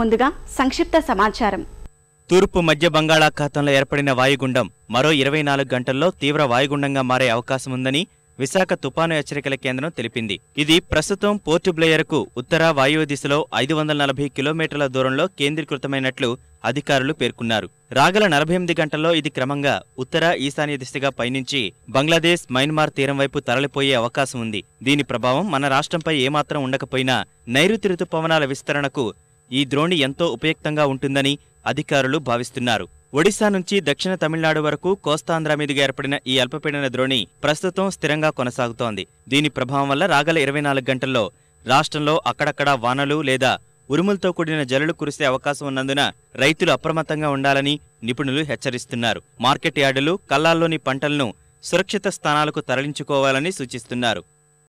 ముందుగా సంక్షిప్త సమాచారం తూర్పు మధ్య బంగాళాఖాతంలో ఏర్పడిన వాయుగుండం మరో ఇరవై నాలుగు గంటల్లో తీవ్ర వాయుగుండంగా మారే అవకాశం ఉందని విశాఖ తుపాను హెచ్చరికల కేంద్రం తెలిపింది ఇది ప్రస్తుతం పోర్టు బ్లేయర్కు ఉత్తర వాయువ దిశలో ఐదు వందల నలభై కిలోమీటర్ల దూరంలో కేంద్రీకృతమైనట్లు అధికారులు పేర్కొన్నారు రాగల నలభై ఎనిమిది గంటల్లో ఇది క్రమంగా ఉత్తర ఈశాన్య దిశగా పయనించి బంగ్లాదేశ్ మయన్మార్ తీరం వైపు తరలిపోయే అవకాశం ఉంది దీని ప్రభావం మన రాష్ట్రంపై ఏమాత్రం ఉండకపోయినా నైరుతి ఋతుపవనాల విస్తరణకు ఈ ద్రోణి ఎంతో ఉపయుక్తంగా ఉంటుందని అధికారులు భావిస్తున్నారు ఒడిశా నుంచి దక్షిణ తమిళనాడు వరకు కోస్తాంధ్ర మీదుగా ఏర్పడిన ఈ అల్పపీడన ద్రోణి ప్రస్తుతం స్థిరంగా కొనసాగుతోంది దీని ప్రభావం వల్ల రాగల ఇరవై నాలుగు గంటల్లో రాష్ట్రంలో అక్కడక్కడా వానలు లేదా ఉరుములతో కూడిన జలలు కురిసే అవకాశం ఉన్నందున రైతులు అప్రమత్తంగా ఉండాలని నిపుణులు హెచ్చరిస్తున్నారు మార్కెట్ యార్డులు కల్లాల్లోని పంటలను సురక్షిత స్థానాలకు తరలించుకోవాలని సూచిస్తున్నారు